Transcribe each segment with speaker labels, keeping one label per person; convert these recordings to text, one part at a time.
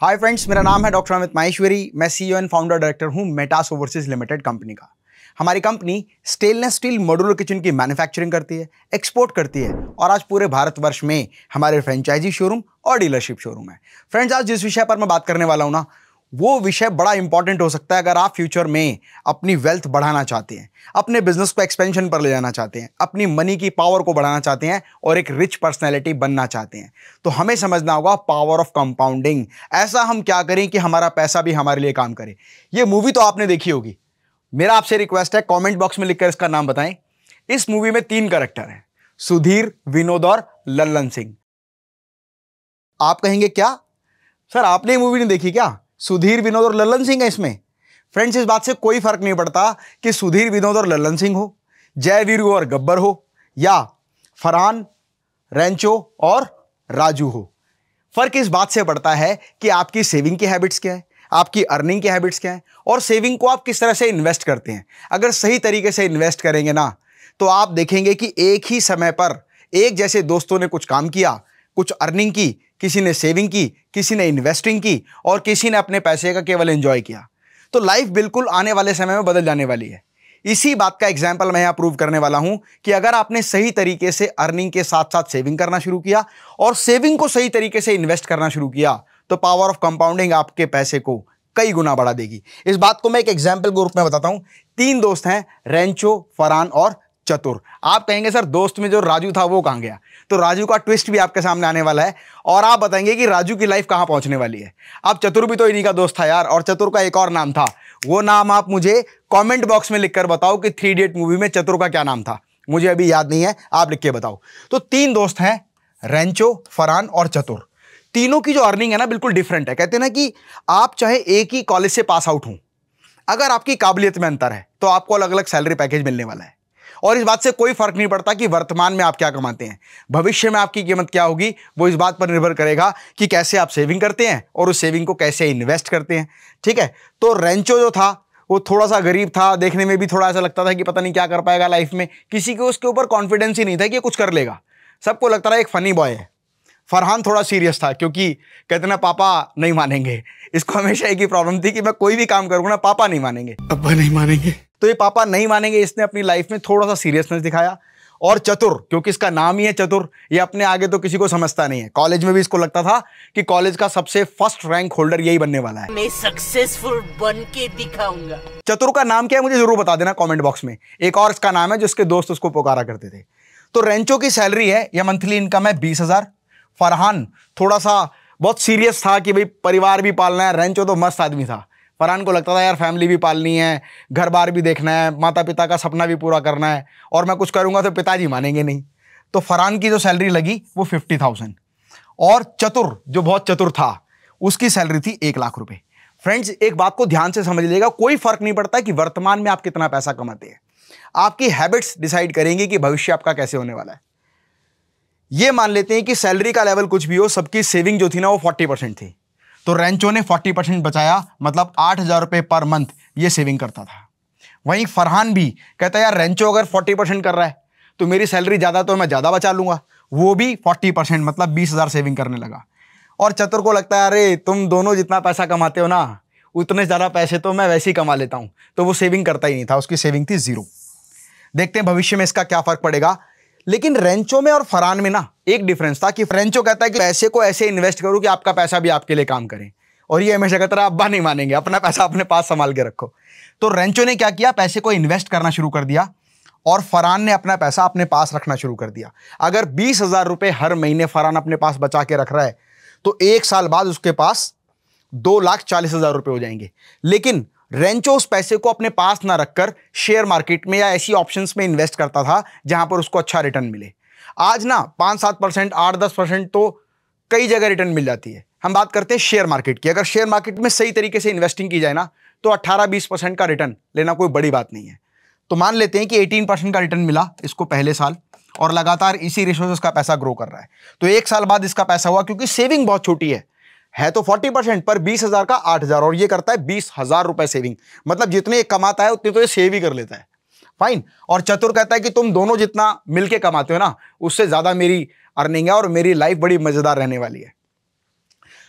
Speaker 1: hi friends मेरा नाम है डॉक्टर अमित माहेश्वरी मैं सीईओ एंड फाउंडर डायरेक्टर हूं मेटास ओवरसीज लिमिटेड कंपनी का हमारी company stainless steel modular kitchen की मैन्युफैक्चरिंग करती है एक्सपोर्ट करती है और आज पूरे भारतवर्ष में हमारे फ्रेंचाइजी शोरूम और डीलरशिप शोरूम है फ्रेंड्स आज जिस विषय पर मैं बात करने वाला हूँ ना वो विषय बड़ा इंपॉर्टेंट हो सकता है अगर आप फ्यूचर में अपनी वेल्थ बढ़ाना चाहते हैं अपने बिजनेस को एक्सपेंशन पर ले जाना चाहते हैं अपनी मनी की पावर को बढ़ाना चाहते हैं और एक रिच पर्सनैलिटी बनना चाहते हैं तो हमें समझना होगा पावर ऑफ कंपाउंडिंग ऐसा हम क्या करें कि हमारा पैसा भी हमारे लिए काम करे ये मूवी तो आपने देखी होगी मेरा आपसे रिक्वेस्ट है कॉमेंट बॉक्स में लिखकर इसका नाम बताएं इस मूवी में तीन करेक्टर हैं सुधीर विनोद और लल्लन सिंह आप कहेंगे क्या सर आपने मूवी नहीं देखी क्या सुधीर विनोद और ललन सिंह है इसमें फ्रेंड्स इस बात से कोई फर्क नहीं पड़ता कि सुधीर विनोद और ललन सिंह हो जय वीर और गब्बर हो या फरहान रेंचो और राजू हो फर्क इस बात से पड़ता है कि आपकी सेविंग की हैबिट्स क्या है आपकी अर्निंग की हैबिट्स क्या है और सेविंग को आप किस तरह से इन्वेस्ट करते हैं अगर सही तरीके से इन्वेस्ट करेंगे ना तो आप देखेंगे कि एक ही समय पर एक जैसे दोस्तों ने कुछ काम किया कुछ अर्निंग की किसी ने सेविंग की किसी ने इन्वेस्टिंग की और किसी ने अपने पैसे का केवल एंजॉय किया तो लाइफ बिल्कुल आने वाले समय में बदल जाने वाली है इसी बात का एग्जाम्पल मैं यहाँ प्रूव करने वाला हूँ कि अगर आपने सही तरीके से अर्निंग के साथ साथ सेविंग करना शुरू किया और सेविंग को सही तरीके से इन्वेस्ट करना शुरू किया तो पावर ऑफ कंपाउंडिंग आपके पैसे को कई गुना बढ़ा देगी इस बात को मैं एक एग्जाम्पल के रूप में बताता हूँ तीन दोस्त हैं रेंचो फरहान और चतुर आप कहेंगे सर दोस्त में जो राजू था वो कहाँ गया तो राजू का ट्विस्ट भी आपके सामने आने वाला है और आप बताएंगे कि राजू की लाइफ कहाँ पहुँचने वाली है आप चतुर भी तो इन्हीं का दोस्त था यार और चतुर का एक और नाम था वो नाम आप मुझे कॉमेंट बॉक्स में लिखकर बताओ कि थ्री डेट मूवी में चतुर का क्या नाम था मुझे अभी याद नहीं है आप लिख के बताओ तो तीन दोस्त हैं रेंचो फरान और चतुर तीनों की जो अर्निंग है ना बिल्कुल डिफरेंट है कहते हैं ना कि आप चाहे एक ही कॉलेज से पास आउट हूं अगर आपकी काबिलियत में अंतर है तो आपको अलग अलग सैलरी पैकेज मिलने वाला है और इस बात से कोई फर्क नहीं पड़ता कि वर्तमान में आप क्या कमाते हैं भविष्य में आपकी कीमत क्या होगी वो इस बात पर निर्भर करेगा कि कैसे आप सेविंग करते हैं और उस सेविंग को कैसे इन्वेस्ट करते हैं ठीक है तो रेंचो जो था वो थोड़ा सा गरीब था देखने में भी थोड़ा ऐसा लगता था कि पता नहीं क्या कर पाएगा लाइफ में किसी को उसके ऊपर कॉन्फिडेंस ही नहीं था कि कुछ कर लेगा सबको लगता था एक फ़नी बॉय है फरहान थोड़ा सीरियस था क्योंकि कहते ना पापा नहीं मानेंगे इसको हमेशा एक ही प्रॉब्लम थी कि मैं कोई भी काम करूँगा ना पापा नहीं मानेंगे अब्बा नहीं मानेंगे तो ये पापा नहीं मानेंगे इसने अपनी लाइफ में थोड़ा सा सीरियसनेस दिखाया और चतुर क्योंकि इसका नाम ही है चतुर ये अपने आगे तो किसी को समझता नहीं है कॉलेज में भी इसको लगता था कि कॉलेज का सबसे फर्स्ट रैंक होल्डर यही बनने वाला है मैं सक्सेसफुल बन के दिखाऊंगा चतुर का नाम क्या है मुझे जरूर बता देना कमेंट बॉक्स में एक और इसका नाम है जो दोस्त उसको पुकारा करते थे तो रेंचो की सैलरी है या मंथली इनकम है बीस हजार फरहान थोड़ा सा बहुत सीरियस था कि भाई परिवार भी पालना है रेंचो तो मस्त आदमी था फरहान को लगता था यार फैमिली भी पालनी है घर बार भी देखना है माता पिता का सपना भी पूरा करना है और मैं कुछ करूँगा तो पिताजी मानेंगे नहीं तो फरहान की जो सैलरी लगी वो फिफ्टी थाउजेंड और चतुर जो बहुत चतुर था उसकी सैलरी थी एक लाख रुपये फ्रेंड्स एक बात को ध्यान से समझ लीजिएगा कोई फर्क नहीं पड़ता कि वर्तमान में आप कितना पैसा कमाते हैं आपकी हैबिट्स डिसाइड करेंगे कि भविष्य आपका कैसे होने वाला है ये मान लेते हैं कि सैलरी का लेवल कुछ भी हो सबकी सेविंग जो थी ना वो फोर्टी परसेंट थी तो रेंचो ने 40 परसेंट बचाया मतलब आठ हज़ार रुपये पर मंथ ये सेविंग करता था वहीं फरहान भी कहता यार रेंचो अगर 40 परसेंट कर रहा है तो मेरी सैलरी ज़्यादा तो मैं ज़्यादा बचा लूँगा वो भी 40 परसेंट मतलब बीस हज़ार सेविंग करने लगा और चतुर को लगता है अरे तुम दोनों जितना पैसा कमाते हो ना उतने ज़्यादा पैसे तो मैं वैसे ही कमा लेता हूँ तो वो सेविंग करता ही नहीं था उसकी सेविंग थी ज़ीरो देखते हैं भविष्य में इसका क्या फ़र्क पड़ेगा लेकिन रेंचो में और फरान में ना एक डिफरेंस था कि रेंचो कहता है कि पैसे को ऐसे इन्वेस्ट करो कि आपका पैसा भी आपके लिए काम करे और ये हमेशा कहता रहा अब्बा नहीं मानेंगे अपना पैसा अपने पास संभाल के रखो तो रेंचो ने क्या किया पैसे को इन्वेस्ट करना शुरू कर दिया और फरान ने अपना पैसा अपने पास रखना शुरू कर दिया अगर बीस हज़ार रुपये हर महीने फरान अपने पास बचा के रख रहा है तो एक साल बाद उसके पास दो लाख चालीस हज़ार रुपये हो जाएंगे लेकिन रेंचो उस पैसे को अपने पास ना रखकर शेयर मार्केट में या ऐसी ऑप्शंस में इन्वेस्ट करता था जहां पर उसको अच्छा रिटर्न मिले आज ना पाँच सात परसेंट आठ दस परसेंट तो कई जगह रिटर्न मिल जाती है हम बात करते हैं शेयर मार्केट की अगर शेयर मार्केट में सही तरीके से इन्वेस्टिंग की जाए ना तो अट्ठारह बीस परसेंट का रिटर्न लेना कोई बड़ी बात नहीं है तो मान लेते हैं कि एटीन परसेंट का रिटर्न मिला इसको पहले साल और लगातार इसी रिसोर्स का पैसा ग्रो कर रहा है तो एक साल बाद इसका पैसा हुआ क्योंकि सेविंग बहुत छोटी है है तो फोर्टी परसेंट पर बीस हजार का आठ हजार और ये करता है बीस हजार रुपए सेविंग मतलब जितने कमाता है उतने तो ये सेव ही कर लेता है फाइन और चतुर कहता है कि तुम दोनों जितना मिलके कमाते हो ना उससे ज्यादा मेरी अर्निंग है और मेरी लाइफ बड़ी मजेदार रहने वाली है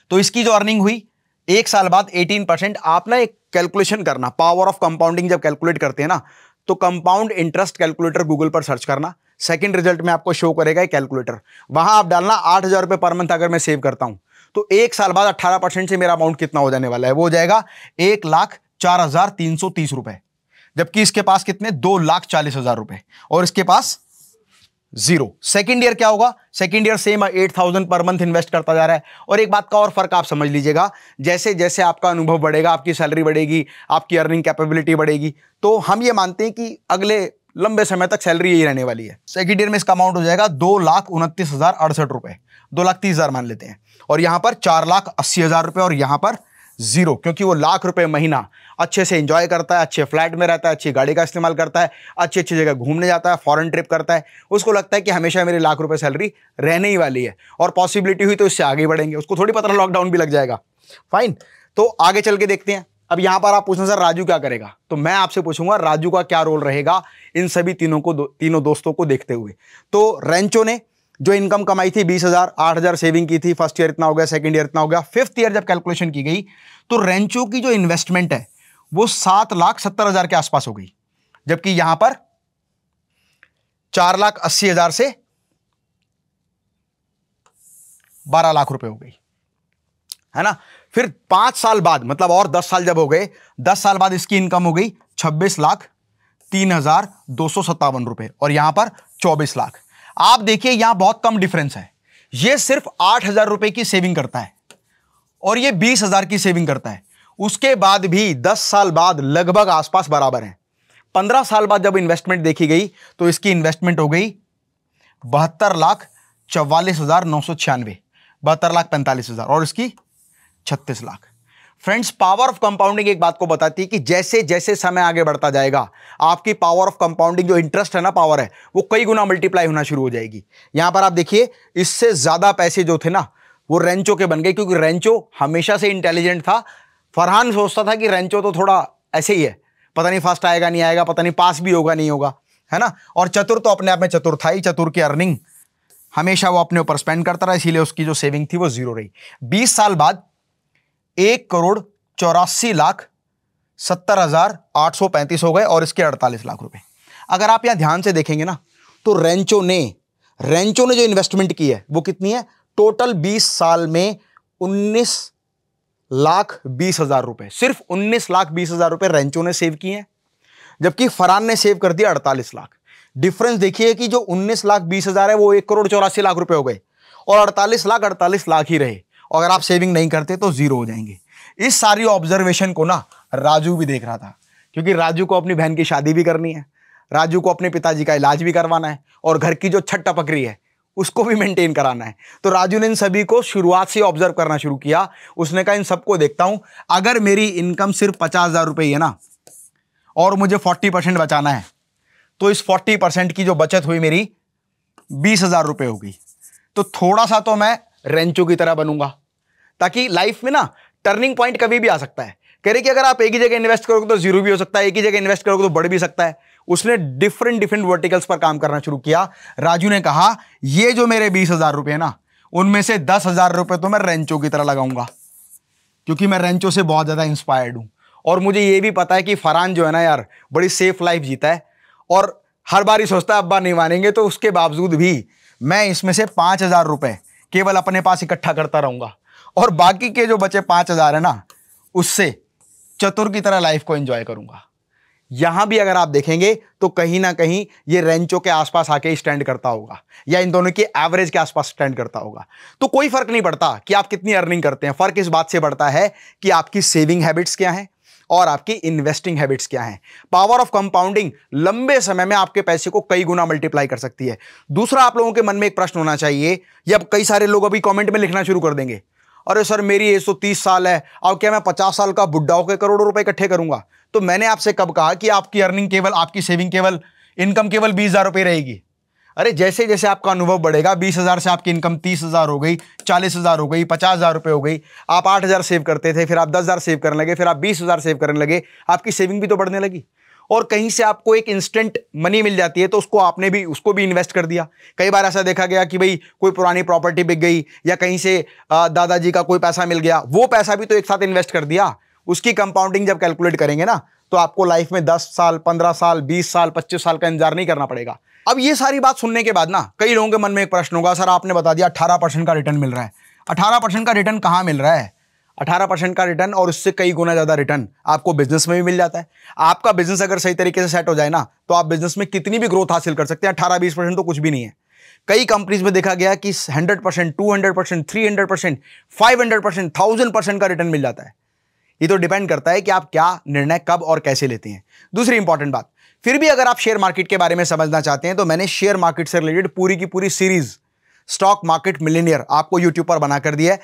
Speaker 1: तो इसकी जो अर्निंग हुई एक साल बाद 18 परसेंट आप ना एक कैलकुलेशन करना पावर ऑफ कंपाउंडिंग जब कैलकुलेट करते हैं ना तो कंपाउंड इंटरेस्ट कैलकुलेटर गूगल पर सर्च करना सेकंड रिजल्ट में आपको शो करेगा कैलकुलेटर वहां आप डालना आठ हजार रुपए पर मंथ अगर मैं सेव करता हूं तो एक साल बाद अट्ठारह परसेंट से मेरा अमाउंट कितना हो जाने वाला है वो हो जाएगा एक लाख चार हजार तीन सौ तीस रुपए जबकि इसके पास कितने दो लाख चालीस हजार रुपए और इसके पास जीरो सेकेंड ईयर क्या होगा second year same eight thousand per month invest करता जा रहा है और एक बात का और फर्क आप समझ लीजिएगा जैसे जैसे आपका अनुभव बढ़ेगा आपकी सैलरी बढ़ेगी आपकी अर्निंग कैपेबिलिटी बढ़ेगी तो हम ये मानते हैं कि अगले लंबे समय तक सैलरी यही रहने वाली है सेकेंड ईयर में इसका अमाउंट हो जाएगा दो लाख उनतीस हज़ार अड़सठ रुपए दो लाख तीस हज़ार मान लेते हैं और यहां पर चार लाख अस्सी हज़ार रुपए और यहां पर जीरो क्योंकि वो लाख रुपए महीना अच्छे से इंजॉय करता है अच्छे फ्लैट में रहता है अच्छी गाड़ी का इस्तेमाल करता है अच्छी अच्छी जगह घूमने जाता है फॉरेन ट्रिप करता है उसको लगता है कि हमेशा मेरी लाख रुपए सैलरी रहने ही वाली है और पॉसिबिलिटी हुई तो इससे आगे बढ़ेंगे उसको थोड़ी पता लॉकडाउन भी लग जाएगा फाइन तो आगे चल के देखते हैं अब यहां पर आप पूछना सर राजू क्या करेगा तो मैं आपसे पूछूंगा राजू का क्या रोल रहेगा इन सभी तीनों को दो, तीनों दोस्तों को देखते हुए तो रेंचो ने जो इनकम कमाई थी बीस हजार आठ हजार सेविंग की थी फर्स्ट ईयर इतना हो गया सेकंड ईयर इतना हो गया फिफ्थ ईयर जब कैलकुलेशन की गई तो रेंचो की जो इन्वेस्टमेंट है वो सात लाख सत्तर हजार के आसपास हो गई जबकि यहां पर चार लाख अस्सी हजार से बारह लाख रुपए हो गई है ना फिर पांच साल बाद मतलब और दस साल जब हो गए दस साल बाद इसकी इनकम हो गई छब्बीस लाख तीन हजार दो सौ सत्तावन रुपए और यहां पर चौबीस लाख आप देखिए यहां बहुत कम डिफरेंस है यह सिर्फ आठ हजार रुपए की सेविंग करता है और यह बीस हजार की सेविंग करता है उसके बाद भी दस साल बाद लगभग आसपास बराबर है पंद्रह साल बाद जब इन्वेस्टमेंट देखी गई तो इसकी इन्वेस्टमेंट हो गई बहत्तर लाख चौवालीस हजार नौ सौ छियानवे बहत्तर लाख पैंतालीस हजार और इसकी छत्तीस lakh friends power of compounding एक बात को बताती है कि जैसे जैसे समय आगे बढ़ता जाएगा आपकी पावर ऑफ कंपाउंडिंग जो इंटरेस्ट है ना पावर है वो कई गुना मल्टीप्लाई होना शुरू हो जाएगी यहां पर आप देखिए इससे ज़्यादा पैसे जो थे ना वो रेंचो के बन गए क्योंकि रेंचो हमेशा से इंटेलिजेंट था फरहान सोचता था कि रेंचो तो थोड़ा ऐसे ही है पता नहीं फास्ट आएगा नहीं आएगा पता नहीं पास भी होगा नहीं होगा है ना और चतुर तो अपने आप में चतुर था ही चतुर की अर्निंग हमेशा वो अपने ऊपर स्पेंड करता रहा इसीलिए उसकी जो सेविंग थी वो जीरो रही 20 साल बाद एक करोड़ चौरासी लाख सत्तर हज़ार आठ सौ पैंतीस हो गए और इसके अड़तालीस लाख रुपए अगर आप यहां ध्यान से देखेंगे ना तो रेंचो ने रेंचो ने जो इन्वेस्टमेंट की है वो कितनी है टोटल बीस साल में उन्नीस लाख बीस हज़ार रुपए सिर्फ उन्नीस लाख बीस हज़ार रुपए रेंचो ने सेव किए हैं जबकि फरान ने सेव कर दिया अड़तालीस लाख डिफरेंस देखिए कि जो उन्नीस लाख बीस हज़ार है वो एक करोड़ चौरासी लाख रुपए हो गए और अड़तालीस लाख अड़तालीस लाख ही रहे और अगर आप सेविंग नहीं करते तो ज़ीरो हो जाएंगे इस सारी ऑब्जर्वेशन को ना राजू भी देख रहा था क्योंकि राजू को अपनी बहन की शादी भी करनी है राजू को अपने पिताजी का इलाज भी करवाना है और घर की जो छत टपक रही है उसको भी मेंटेन कराना है तो राजू ने इन सभी को शुरुआत से ऑब्जर्व करना शुरू किया उसने कहा इन सबको देखता हूं अगर मेरी इनकम सिर्फ पचास हज़ार रुपये है ना और मुझे फोर्टी परसेंट बचाना है तो इस फोर्टी परसेंट की जो बचत हुई मेरी बीस हज़ार रुपये होगी तो थोड़ा सा तो मैं रेंचो की तरह बनूंगा ताकि लाइफ में ना टर्निंग पॉइंट कभी भी आ सकता है कह रहे कि अगर आप एक ही जगह इन्वेस्ट करोगे तो जीरो भी हो सकता है एक ही जगह इन्वेस्ट करोगे तो बढ़ भी सकता है उसने डिफरेंट डिफरेंट वर्टिकल्स पर काम करना शुरू किया राजू ने कहा ये जो मेरे बीस हज़ार रुपये ना उनमें से दस हज़ार रुपये तो मैं रेंचो की तरह लगाऊंगा क्योंकि मैं रेंचो से बहुत ज़्यादा इंस्पायर्ड हूँ और मुझे ये भी पता है कि फरहान जो है ना यार बड़ी सेफ लाइफ जीता है और हर बार ही सोचता है अब्बा नहीं मानेंगे तो उसके बावजूद भी मैं इसमें से पाँच हज़ार रुपये केवल अपने पास इकट्ठा करता रहूंगा और बाकी के जो बचे पांच हज़ार है ना उससे चतुर की तरह लाइफ को एंजॉय करूंगा यहां भी अगर आप देखेंगे तो कहीं ना कहीं ये रेंचो के आसपास आके स्टैंड करता होगा या इन दोनों के एवरेज के आसपास स्टैंड करता होगा तो कोई फर्क नहीं पड़ता कि आप कितनी अर्निंग करते हैं फर्क इस बात से पड़ता है कि आपकी सेविंग हैबिट्स क्या हैं और आपकी इन्वेस्टिंग हैबिट्स क्या हैं पावर ऑफ कंपाउंडिंग लंबे समय में आपके पैसे को कई गुना मल्टीप्लाई कर सकती है दूसरा आप लोगों के मन में एक प्रश्न होना चाहिए या कई सारे लोग अभी कॉमेंट में लिखना शुरू कर देंगे अरे सर मेरी एज तो तीस साल है और क्या मैं पचास साल का बुढ़ा होकर करोड़ों रुपए इकट्ठे करूंगा तो मैंने आपसे कब कहा कि आपकी अर्निंग केवल आपकी सेविंग केवल इनकम केवल बीस हज़ार रुपये रहेगी अरे जैसे जैसे आपका अनुभव बढ़ेगा बीस हज़ार से आपकी इनकम तीस हज़ार हो गई चालीस हज़ार हो गई पचास हज़ार रुपये हो गई आप आठ हज़ार सेव करते थे फिर आप दस हज़ार सेव करने लगे फिर आप बीस हज़ार सेव करने लगे आपकी सेविंग भी तो बढ़ने लगी और कहीं से आपको एक इंस्टेंट मनी मिल जाती है तो उसको आपने भी उसको भी इन्वेस्ट कर दिया कई बार ऐसा देखा गया कि भाई कोई पुरानी प्रॉपर्टी बिक गई या कहीं से दादाजी का कोई पैसा मिल गया वो पैसा भी तो एक साथ इन्वेस्ट कर दिया उसकी कंपाउंडिंग जब कैलकुलेट करेंगे ना तो आपको लाइफ में 10 साल 15 साल 20 साल 25 साल का इंतजार नहीं करना पड़ेगा अब ये सारी बात सुनने के बाद ना कई लोगों के मन में एक प्रश्न होगा सर आपने बता दिया अठारह परसेंट का रिटर्न मिल रहा है अठारह परसेंट का रिटर्न कहाँ मिल रहा है अठारह परसेंट का रिटर्न और उससे कई गुना ज़्यादा रिटर्न आपको बिजनेस में भी मिल जाता है आपका बिजनेस अगर सही तरीके से सेट हो जाए ना तो आप बिजनेस में कितनी भी ग्रोथ हासिल कर सकते हैं अठारह बीस परसेंट तो कुछ भी नहीं है कई कंपनीज में देखा गया कि hundred percent two hundred percent three hundred percent five hundred percent thousand percent का रिटर्न मिल जाता है ये तो डिपेंड करता है कि आप क्या निर्णय कब और कैसे लेते हैं दूसरी इंपॉर्टेंट बात फिर भी अगर आप शेयर मार्केट के बारे में समझना चाहते हैं तो मैंने शेयर मार्केट से रिलेटेड पूरी की पूरी सीरीज स्टॉक मार्केट मिलीनियर आपको यूट्यूब पर बनाकर दिया है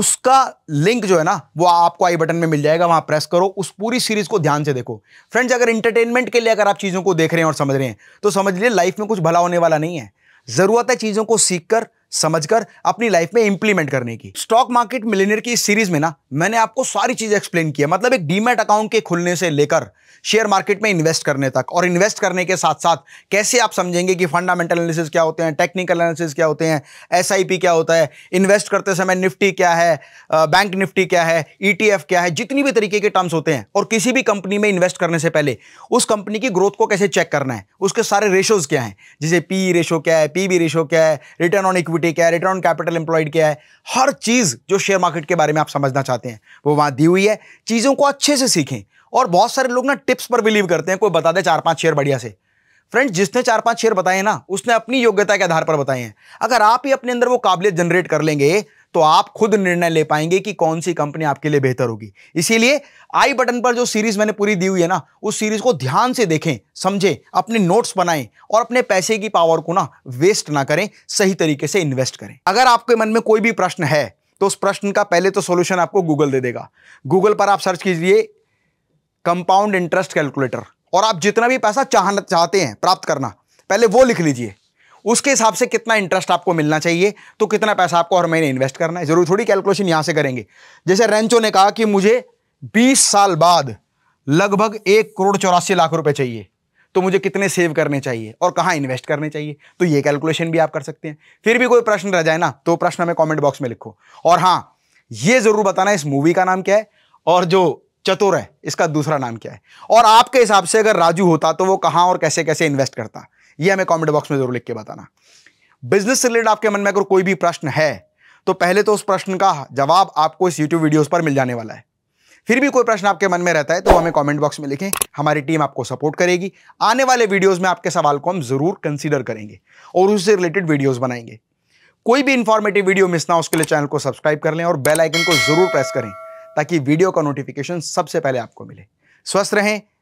Speaker 1: उसका लिंक जो है ना वो आपको आई बटन में मिल जाएगा वहां प्रेस करो उस पूरी सीरीज को ध्यान से देखो फ्रेंड्स अगर इंटरटेनमेंट के लिए अगर आप चीज़ों को देख रहे हैं और समझ रहे हैं तो समझ लिए लाइफ में कुछ भला होने वाला नहीं है ज़रूरत है चीज़ों को सीखकर समझकर अपनी लाइफ में इंप्लीमेंट करने की स्टॉक मार्केट मिलेनियर की इस सीरीज में ना मैंने आपको सारी चीज़ें एक्सप्लेन किया मतलब एक डीमेट अकाउंट के खुलने से लेकर शेयर मार्केट में इन्वेस्ट करने तक और इन्वेस्ट करने के साथ साथ कैसे आप समझेंगे कि फंडामेंटल एनालिसिस क्या होते हैं टेक्निकल एनालिसिस क्या होते हैं एस क्या होता है इन्वेस्ट करते समय निफ्टी क्या है बैंक निफ्टी क्या है ई e क्या है जितनी भी तरीके के टर्म्स होते हैं और किसी भी कंपनी में इन्वेस्ट करने से पहले उस कंपनी की ग्रोथ को कैसे चेक करना है उसके सारे रेशोज क्या हैं जैसे पी रेशो e क्या है पी रेशो क्या है रिटर्न ऑन इक्विटी इक्विटी क्या है रिटर्न कैपिटल एम्प्लॉयड क्या है हर चीज़ जो शेयर मार्केट के बारे में आप समझना चाहते हैं वो वहाँ दी हुई है चीज़ों को अच्छे से सीखें और बहुत सारे लोग ना टिप्स पर बिलीव करते हैं कोई बता दे चार पाँच शेयर बढ़िया से फ्रेंड्स जिसने चार पांच शेयर बताए ना उसने अपनी योग्यता के आधार पर बताए हैं अगर आप ही अपने अंदर वो काबिलियत जनरेट कर लेंगे तो आप खुद निर्णय ले पाएंगे कि कौन सी कंपनी आपके लिए बेहतर होगी इसीलिए आई बटन पर जो सीरीज मैंने पूरी दी हुई है ना उस सीरीज को ध्यान से देखें समझें अपने नोट्स बनाएं और अपने पैसे की पावर को ना वेस्ट ना करें सही तरीके से इन्वेस्ट करें अगर आपके मन में कोई भी प्रश्न है तो उस प्रश्न का पहले तो सोल्यूशन आपको गूगल दे देगा गूगल पर आप सर्च कीजिए कंपाउंड इंटरेस्ट कैलकुलेटर और आप जितना भी पैसा चाहते हैं प्राप्त करना पहले वो लिख लीजिए उसके हिसाब से कितना इंटरेस्ट आपको मिलना चाहिए तो कितना पैसा आपको हर महीने इन्वेस्ट करना है जरूर थोड़ी कैलकुलेशन यहाँ से करेंगे जैसे रेंचो ने कहा कि मुझे बीस साल बाद लगभग एक करोड़ चौरासी लाख रुपए चाहिए तो मुझे कितने सेव करने चाहिए और कहाँ इन्वेस्ट करने चाहिए तो ये कैलकुलेशन भी आप कर सकते हैं फिर भी कोई प्रश्न रह जाए ना तो प्रश्न हमें कॉमेंट बॉक्स में लिखो और हाँ ये जरूर बताना इस मूवी का नाम क्या है और जो चतुर है इसका दूसरा नाम क्या है और आपके हिसाब से अगर राजू होता तो वो कहाँ और कैसे कैसे इन्वेस्ट करता ये हमें कमेंट बॉक्स में जरूर लिख के बताना बिजनेस से रिलेटेड आपके मन में अगर कोई भी प्रश्न है तो पहले तो उस प्रश्न का जवाब आपको इस यूट्यूब वीडियोज पर मिल जाने वाला है फिर भी कोई प्रश्न आपके मन में रहता है तो हमें कमेंट बॉक्स में लिखें हमारी टीम आपको सपोर्ट करेगी आने वाले वीडियोस में आपके सवाल को हम ज़रूर कंसीडर करेंगे और उससे रिलेटेड वीडियोस बनाएंगे कोई भी इंफॉर्मेटिव वीडियो मिस ना उसके लिए चैनल को सब्सक्राइब कर लें और बेल आइकन को ज़रूर प्रेस करें ताकि वीडियो का नोटिफिकेशन सबसे पहले आपको मिले स्वस्थ रहें